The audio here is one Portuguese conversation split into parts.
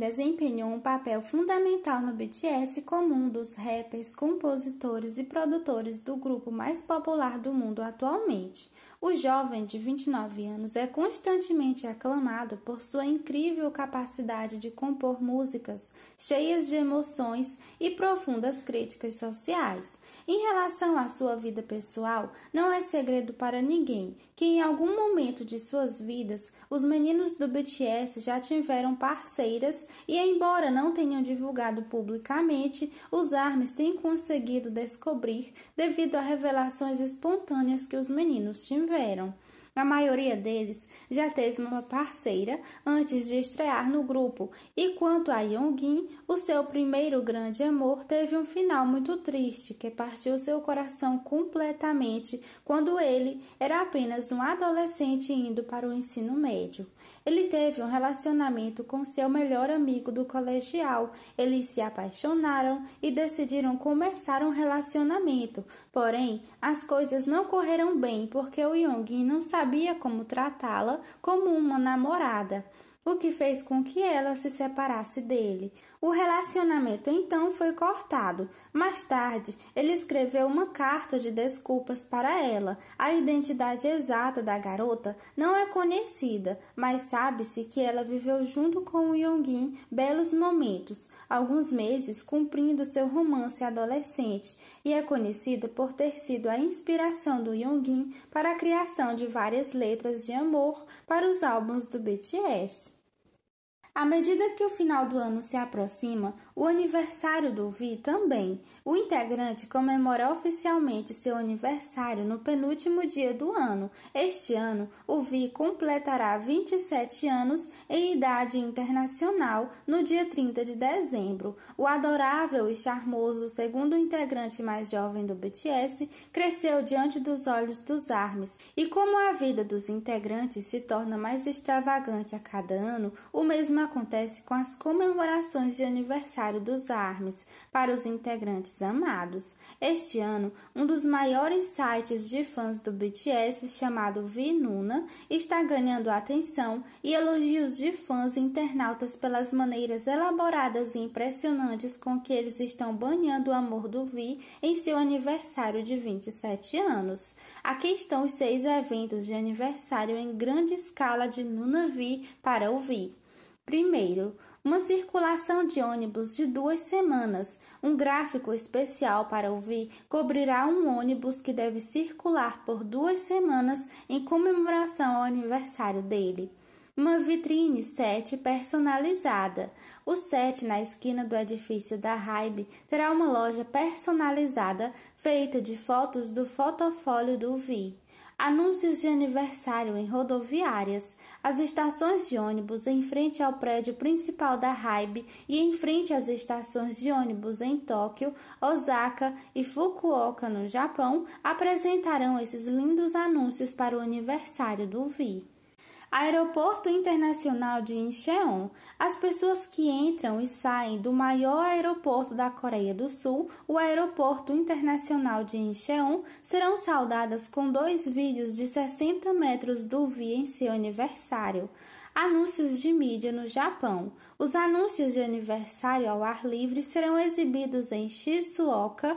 desempenhou um papel fundamental no BTS como um dos rappers, compositores e produtores do grupo mais popular do mundo atualmente. O jovem de 29 anos é constantemente aclamado por sua incrível capacidade de compor músicas cheias de emoções e profundas críticas sociais. Em relação à sua vida pessoal, não é segredo para ninguém que em algum momento de suas vidas os meninos do BTS já tiveram parceiras e, embora não tenham divulgado publicamente, os ARMYs têm conseguido descobrir devido a revelações espontâneas que os meninos tiveram. Na maioria deles, já teve uma parceira antes de estrear no grupo, e quanto a Yongin, o seu primeiro grande amor teve um final muito triste que partiu seu coração completamente quando ele era apenas um adolescente indo para o ensino médio. Ele teve um relacionamento com seu melhor amigo do colegial. Eles se apaixonaram e decidiram começar um relacionamento. Porém, as coisas não correram bem porque o Yongin não sabia sabia como tratá-la como uma namorada, o que fez com que ela se separasse dele. O relacionamento então foi cortado. Mais tarde, ele escreveu uma carta de desculpas para ela. A identidade exata da garota não é conhecida, mas sabe-se que ela viveu junto com o Yongin belos momentos, alguns meses cumprindo seu romance adolescente, e é conhecida por ter sido a inspiração do Yongin para a criação de várias letras de amor para os álbuns do BTS. À medida que o final do ano se aproxima, o aniversário do Vi também. O integrante comemora oficialmente seu aniversário no penúltimo dia do ano. Este ano, o Vi completará 27 anos em idade internacional no dia 30 de dezembro. O adorável e charmoso segundo integrante mais jovem do BTS cresceu diante dos olhos dos armes. E como a vida dos integrantes se torna mais extravagante a cada ano, o mesmo acontece com as comemorações de aniversário aniversário dos Armes para os integrantes amados. Este ano, um dos maiores sites de fãs do BTS, chamado Vinuna, está ganhando atenção e elogios de fãs e internautas pelas maneiras elaboradas e impressionantes com que eles estão banhando o amor do Vi em seu aniversário de 27 anos. Aqui estão os seis eventos de aniversário em grande escala de Nuna Vi para o Vi. Primeiro, uma circulação de ônibus de duas semanas. Um gráfico especial para ouvir cobrirá um ônibus que deve circular por duas semanas em comemoração ao aniversário dele uma vitrine 7 personalizada. O 7 na esquina do edifício da Raib terá uma loja personalizada feita de fotos do fotofólio do Vi anúncios de aniversário em rodoviárias, as estações de ônibus em frente ao prédio principal da Hybe e em frente às estações de ônibus em Tóquio, Osaka e Fukuoka, no Japão, apresentarão esses lindos anúncios para o aniversário do Vi. Aeroporto Internacional de Incheon. As pessoas que entram e saem do maior aeroporto da Coreia do Sul, o Aeroporto Internacional de Incheon, serão saudadas com dois vídeos de 60 metros do Vi em seu aniversário. Anúncios de mídia no Japão. Os anúncios de aniversário ao ar livre serão exibidos em Shizuoka,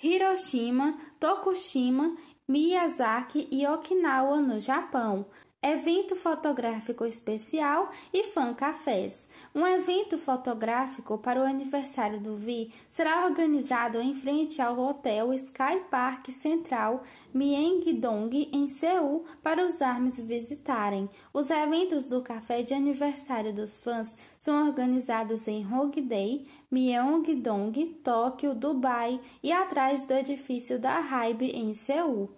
Hiroshima, Tokushima, Miyazaki e Okinawa no Japão evento fotográfico especial e fan cafés. Um evento fotográfico para o aniversário do Vi será organizado em frente ao Hotel Sky Park Central Myeongdong em Seul para os armes visitarem. Os eventos do café de aniversário dos fãs são organizados em Hogdae, Myeongdong, Tóquio, Dubai e atrás do edifício da Hybe em Seul.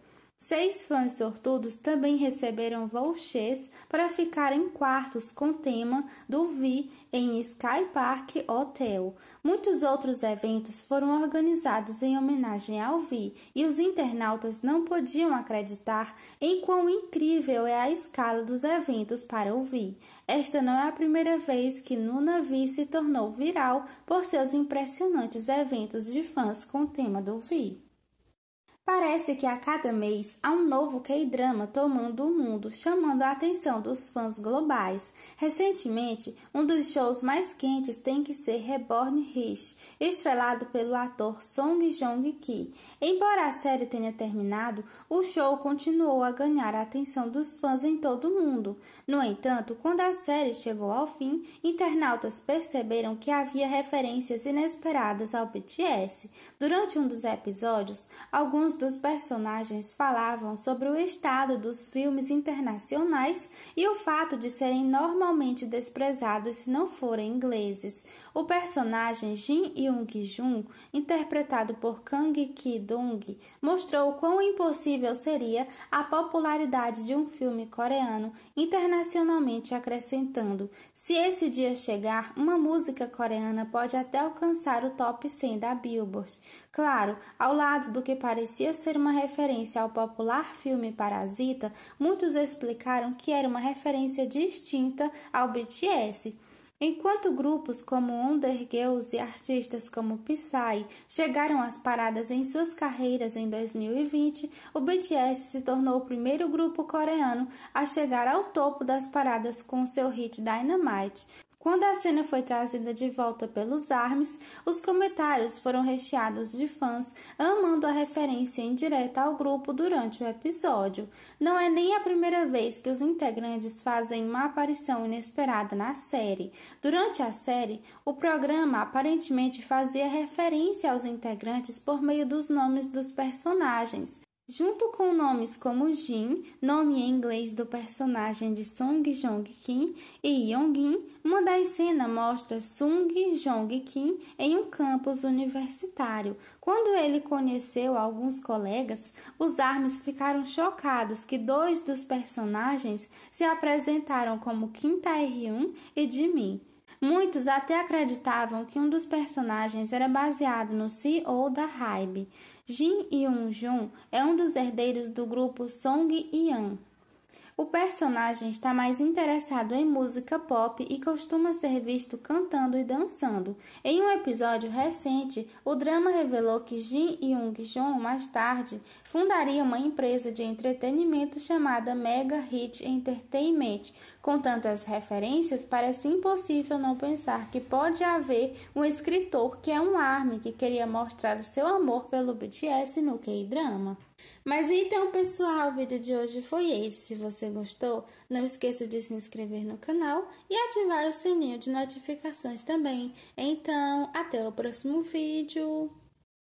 Seis fãs sortudos também receberam vouchers para ficar em quartos com tema do Vi em Sky Park Hotel. Muitos outros eventos foram organizados em homenagem ao Vi e os internautas não podiam acreditar em quão incrível é a escala dos eventos para o Vi. Esta não é a primeira vez que Nuna Vi se tornou viral por seus impressionantes eventos de fãs com tema do Vi. Parece que a cada mês há um novo K-drama tomando o mundo, chamando a atenção dos fãs globais. Recentemente, um dos shows mais quentes tem que ser Reborn Rich, estrelado pelo ator Song Jong-ki. Embora a série tenha terminado, o show continuou a ganhar a atenção dos fãs em todo o mundo. No entanto, quando a série chegou ao fim, internautas perceberam que havia referências inesperadas ao BTS. Durante um dos episódios, alguns Alguns dos personagens falavam sobre o estado dos filmes internacionais e o fato de serem normalmente desprezados se não forem ingleses. O personagem Jin Young-jun, interpretado por Kang Ki-dong, mostrou quão impossível seria a popularidade de um filme coreano internacionalmente acrescentando: "Se esse dia chegar, uma música coreana pode até alcançar o top 100 da Billboard". Claro, ao lado do que parecia parecia ser uma referência ao popular filme Parasita, muitos explicaram que era uma referência distinta ao BTS. Enquanto grupos como Wonder Girls e artistas como Psy chegaram às paradas em suas carreiras em 2020, o BTS se tornou o primeiro grupo coreano a chegar ao topo das paradas com seu hit Dynamite. Quando a cena foi trazida de volta pelos Arms, os comentários foram recheados de fãs amando a referência indireta ao grupo durante o episódio. Não é nem a primeira vez que os integrantes fazem uma aparição inesperada na série. Durante a série, o programa aparentemente fazia referência aos integrantes por meio dos nomes dos personagens. Junto com nomes como Jin, nome em inglês do personagem de Sung Jong-kim, e Yong-in, uma das cenas mostra Sung Jong-kim em um campus universitário. Quando ele conheceu alguns colegas, os armes ficaram chocados que dois dos personagens se apresentaram como Kim Tae-hyun e Jimin. Muitos até acreditavam que um dos personagens era baseado no CEO da Hybe. Jin Yoon-jun é um dos herdeiros do grupo Song Yan. O personagem está mais interessado em música pop e costuma ser visto cantando e dançando. Em um episódio recente, o drama revelou que Jin yung jun mais tarde, fundaria uma empresa de entretenimento chamada Mega Hit Entertainment, com tantas referências, parece impossível não pensar que pode haver um escritor que é um arme que queria mostrar o seu amor pelo BTS no K-drama. Mas então, pessoal, o vídeo de hoje foi esse. Se você gostou, não esqueça de se inscrever no canal e ativar o sininho de notificações também. Então, até o próximo vídeo.